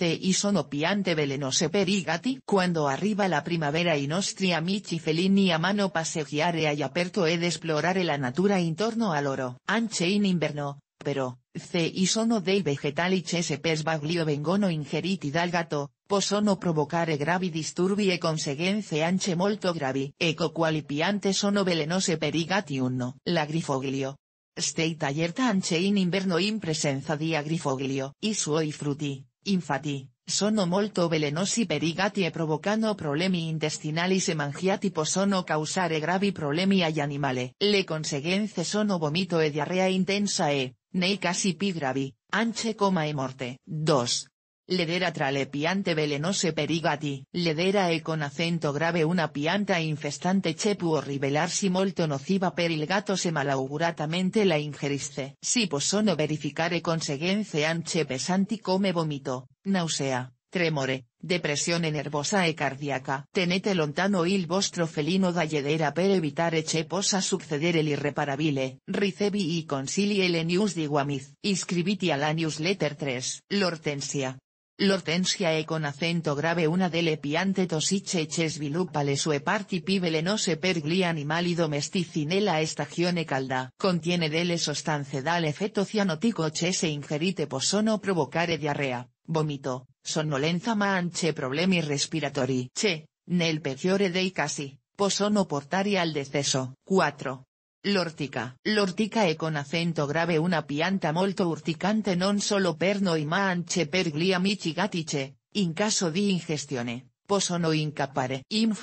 C. y sono piante velenose perigati. Cuando la primavera y nostri amici felini mano passeggiare aperto ed esplorare la natura intorno al oro. Anche in inverno, pero, ce i sono dei vegetali che se baglio vengono ingeriti dal gato, possono provocare gravi disturbi e conseguenze anche molto gravi. eco quali piante sono velenose perigati uno. La grifoglio. State tallerta anche in inverno in presenza di agrifoglio i suoi frutti, Infati, sono molto velenosi perigati i gatti e provocano problemi intestinali mangiati possono causare gravi problemi agli animali. Le conseguenze sono vomito e diarrea intensa e, nei casi più gravi, anche coma e morte. 2. Ledera le piante velenose perigati. Ledera e con acento grave una pianta infestante che può rivelarsi molto nociva per il gatto se malauguratamente la ingeriste. Si no verificare conseguenze anche pesanti come vomito, nausea, tremore, depresione nervosa e cardiaca. Tenete lontano il vostro felino da Ledera per evitare che possa succedere l'irreparabile. Ricevi i consigli e le news di Guamiz. Iscriviti alla newsletter 3. L'Ortensia. Lortensia e con acento grave una delle piante tosiche che sviluppa le sue parti no se per gli animali domestici nella stagione calda. Contiene delle sostanze effetto cianotico che se ingerite possono provocare diarrea, vomito, sonnolenza ma anche problemi respiratori che, nel peggiore dei casi, possono portare al deceso. 4. L'ortica. L'ortica e con acento grave una pianta molto urticante non solo perno noi ma anche per gli amici gatice, in caso di ingestione, possono incapare in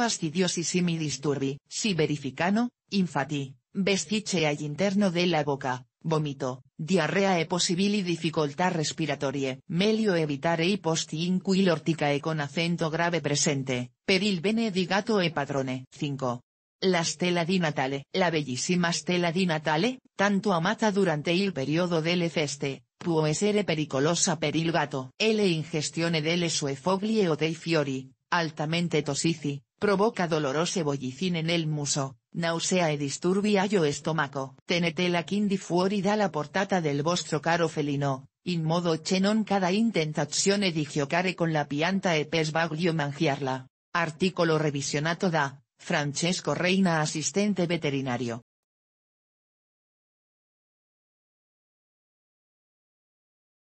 mi disturbi. Si verificano, infatti, vestice all'interno della bocca, vomito, diarrea e possibili difficoltà respiratorie. Melio evitare i posti in cui l'ortica e con acento grave presente, Peril il bene e padrone. 5. La Stella di Natale. La bellissima Stella di Natale, tanto amata durante il periodo delle feste, può essere pericolosa per il gatto. E ingestione delle sue foglie o dei fiori, altamente tosici, provoca dolorose bollicine nel muso, nausea e disturbi allo stomaco. la quindi fuori dalla portata del vostro caro felino, in modo che non cada intentazione di giocare con la pianta e pesbaglio mangiarla. Articolo revisionato da Francesco Reina asistente veterinario,